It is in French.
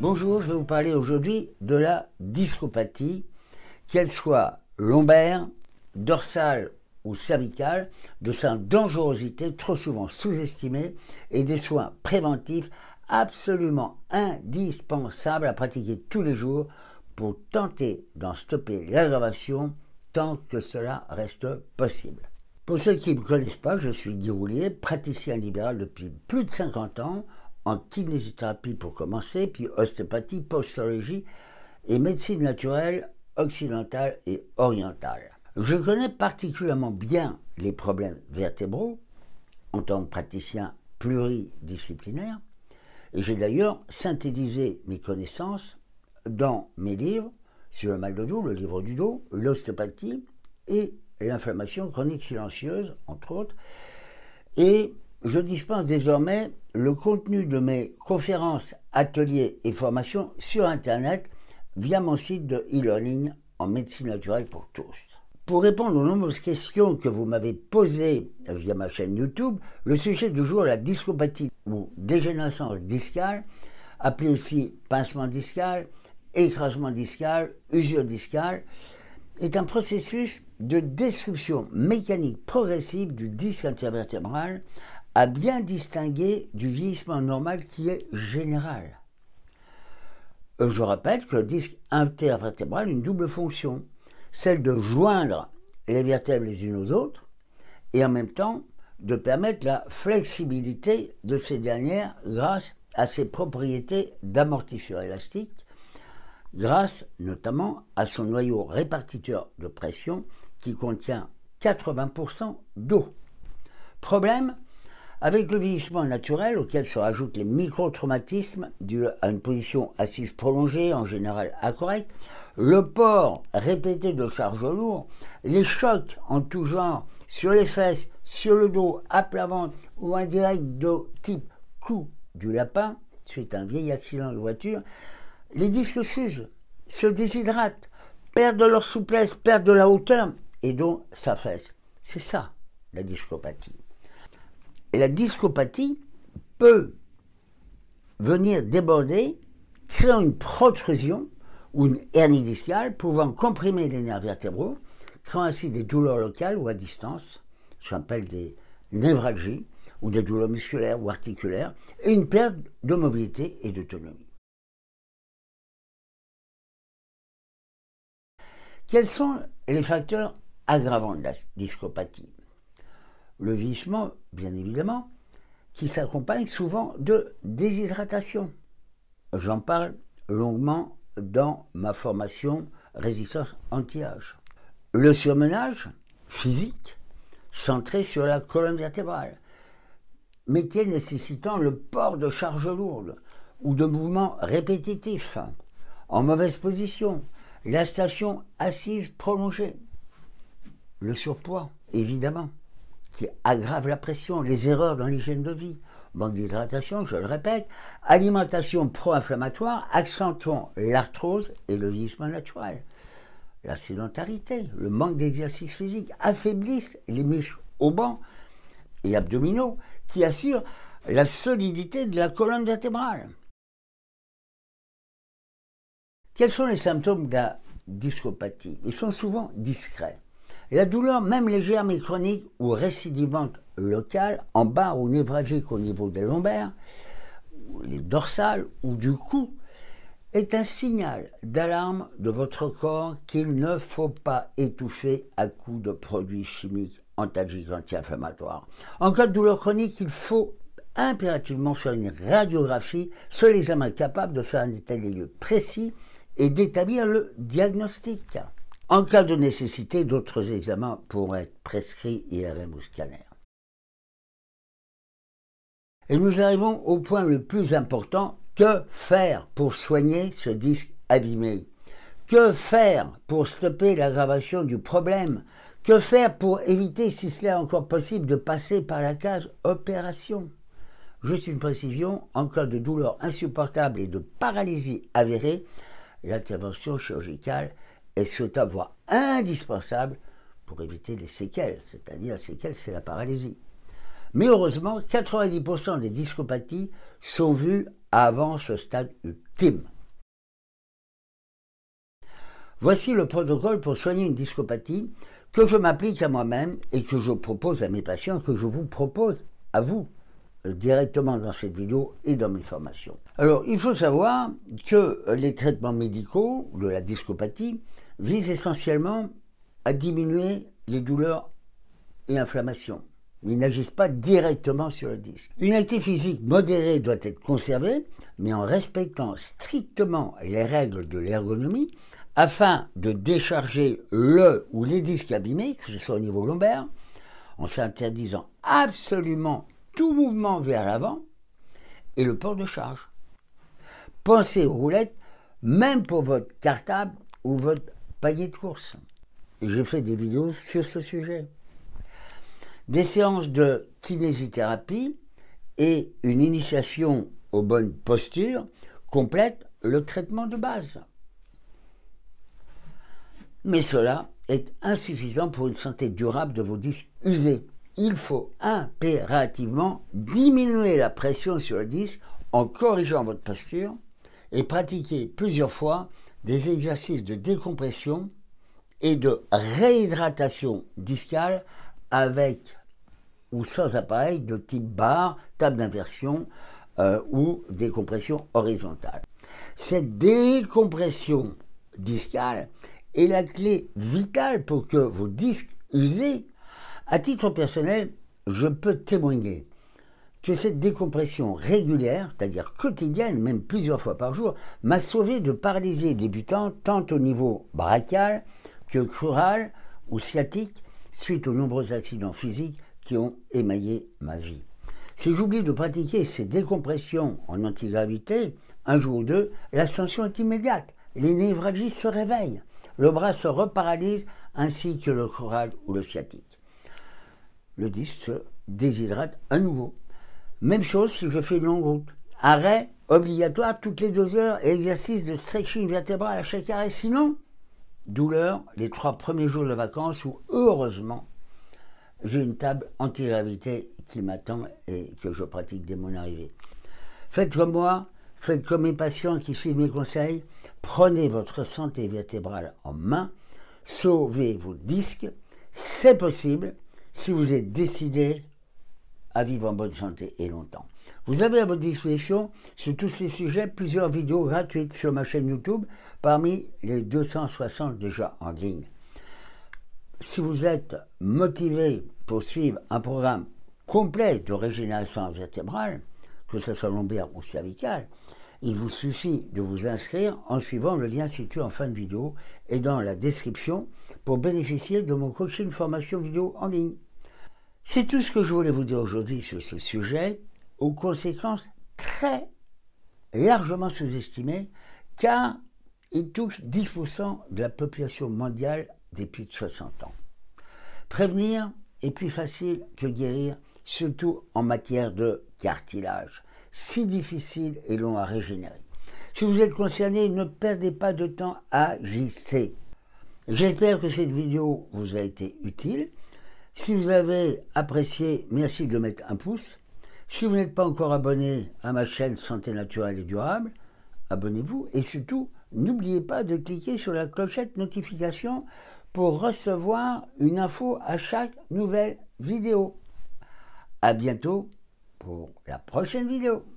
Bonjour, je vais vous parler aujourd'hui de la discopathie, qu'elle soit lombaire, dorsale ou cervicale, de sa dangerosité trop souvent sous-estimée et des soins préventifs absolument indispensables à pratiquer tous les jours pour tenter d'en stopper l'aggravation tant que cela reste possible. Pour ceux qui ne me connaissent pas, je suis Guy Roulier, praticien libéral depuis plus de 50 ans, en kinésithérapie pour commencer, puis ostéopathie, posturologie et médecine naturelle occidentale et orientale. Je connais particulièrement bien les problèmes vertébraux en tant que praticien pluridisciplinaire et j'ai d'ailleurs synthétisé mes connaissances dans mes livres sur le mal de dos, le livre du dos, l'ostéopathie et l'inflammation chronique silencieuse, entre autres, et je dispense désormais le contenu de mes conférences, ateliers et formations sur Internet via mon site de e-learning en médecine naturelle pour tous. Pour répondre aux nombreuses questions que vous m'avez posées via ma chaîne YouTube, le sujet du jour la discopathie ou dégénérescence discale, appelée aussi pincement discal, écrasement discal, usure discale, est un processus de destruction mécanique progressive du disque intervertébral à bien distinguer du vieillissement normal qui est général. Euh, je rappelle que le disque intervertébral a une double fonction, celle de joindre les vertèbres les unes aux autres et en même temps de permettre la flexibilité de ces dernières grâce à ses propriétés d'amortisseur élastique, grâce notamment à son noyau répartiteur de pression qui contient 80% d'eau. Problème, avec le vieillissement naturel auquel se rajoutent les micro-traumatismes dus à une position assise prolongée, en général incorrecte, le port répété de charges lourdes, les chocs en tout genre sur les fesses, sur le dos, à plat ventre ou indirect de type coup du lapin, suite à un vieil accident de voiture, les disques s'usent, se déshydratent, perdent leur souplesse, perdent de la hauteur et donc s'affaissent. C'est ça la discopathie. Et la discopathie peut venir déborder, créant une protrusion ou une hernie discale, pouvant comprimer les nerfs vertébraux, créant ainsi des douleurs locales ou à distance, ce qu'on appelle des névralgies, ou des douleurs musculaires ou articulaires, et une perte de mobilité et d'autonomie. Quels sont les facteurs aggravants de la discopathie le vieillissement, bien évidemment, qui s'accompagne souvent de déshydratation. J'en parle longuement dans ma formation résistance anti-âge. Le surmenage physique, centré sur la colonne vertébrale, métier nécessitant le port de charges lourdes ou de mouvements répétitifs, en mauvaise position, la station assise prolongée, le surpoids, évidemment qui aggravent la pression, les erreurs dans l'hygiène de vie. Manque d'hydratation, je le répète, alimentation pro-inflammatoire, accentuant l'arthrose et le vieillissement naturel. La sédentarité, le manque d'exercice physique affaiblissent les muscles au et abdominaux qui assurent la solidité de la colonne vertébrale. Quels sont les symptômes de la discopathie Ils sont souvent discrets. La douleur, même légère mais chronique ou récidivante locale, en bas ou névralgique au niveau des lombaires, les dorsales ou du cou, est un signal d'alarme de votre corps qu'il ne faut pas étouffer à coups de produits chimiques antalgiques anti-inflammatoires. En cas de douleur chronique, il faut impérativement faire une radiographie, seul examen capable de faire un état des lieux précis et d'établir le diagnostic. En cas de nécessité, d'autres examens pourront être prescrits IRM ou scanner. Et nous arrivons au point le plus important, que faire pour soigner ce disque abîmé Que faire pour stopper l'aggravation du problème Que faire pour éviter, si cela est encore possible, de passer par la case opération Juste une précision, en cas de douleur insupportable et de paralysie avérée, l'intervention chirurgicale est un voire indispensable pour éviter les séquelles, c'est-à-dire les séquelles, c'est la paralysie. Mais heureusement, 90% des discopathies sont vues avant ce stade ultime. Voici le protocole pour soigner une discopathie que je m'applique à moi-même et que je propose à mes patients, que je vous propose à vous euh, directement dans cette vidéo et dans mes formations. Alors, il faut savoir que euh, les traitements médicaux de la discopathie vise essentiellement à diminuer les douleurs et l'inflammation. Ils n'agissent pas directement sur le disque. Une activité physique modérée doit être conservée, mais en respectant strictement les règles de l'ergonomie, afin de décharger le ou les disques abîmés, que ce soit au niveau lombaire, en s'interdisant absolument tout mouvement vers l'avant et le port de charge. Pensez aux roulettes, même pour votre cartable ou votre de course. J'ai fait des vidéos sur ce sujet. Des séances de kinésithérapie et une initiation aux bonnes postures complètent le traitement de base. Mais cela est insuffisant pour une santé durable de vos disques usés. Il faut impérativement diminuer la pression sur le disque en corrigeant votre posture et pratiquer plusieurs fois des exercices de décompression et de réhydratation discale avec ou sans appareil de type barre, table d'inversion euh, ou décompression horizontale. Cette décompression discale est la clé vitale pour que vos disques usés. À titre personnel, je peux témoigner que cette décompression régulière, c'est-à-dire quotidienne, même plusieurs fois par jour, m'a sauvé de paralyser débutants tant au niveau brachial que crural ou sciatique, suite aux nombreux accidents physiques qui ont émaillé ma vie. Si j'oublie de pratiquer ces décompressions en antigravité, un jour ou deux, l'ascension est immédiate. Les névralgies se réveillent. Le bras se reparalyse ainsi que le crural ou le sciatique. Le disque se déshydrate à nouveau. Même chose si je fais une longue route. Arrêt obligatoire toutes les deux heures exercice de stretching vertébral à chaque arrêt. Sinon, douleur les trois premiers jours de vacances où, heureusement, j'ai une table anti-gravité qui m'attend et que je pratique dès mon arrivée. Faites comme moi, faites comme mes patients qui suivent mes conseils, prenez votre santé vertébrale en main, sauvez vos disques, c'est possible si vous êtes décidé à vivre en bonne santé et longtemps. Vous avez à votre disposition sur tous ces sujets plusieurs vidéos gratuites sur ma chaîne YouTube parmi les 260 déjà en ligne. Si vous êtes motivé pour suivre un programme complet de régénération vertébrale, que ce soit lombaire ou cervicale, il vous suffit de vous inscrire en suivant le lien situé en fin de vidéo et dans la description pour bénéficier de mon coaching formation vidéo en ligne. C'est tout ce que je voulais vous dire aujourd'hui sur ce sujet, aux conséquences très largement sous-estimées, car il touche 10% de la population mondiale depuis plus de 60 ans. Prévenir est plus facile que guérir, surtout en matière de cartilage, si difficile et long à régénérer. Si vous êtes concerné, ne perdez pas de temps, agissez. J'espère que cette vidéo vous a été utile. Si vous avez apprécié, merci de mettre un pouce. Si vous n'êtes pas encore abonné à ma chaîne Santé naturelle et durable, abonnez-vous et surtout, n'oubliez pas de cliquer sur la clochette notification pour recevoir une info à chaque nouvelle vidéo. À bientôt pour la prochaine vidéo.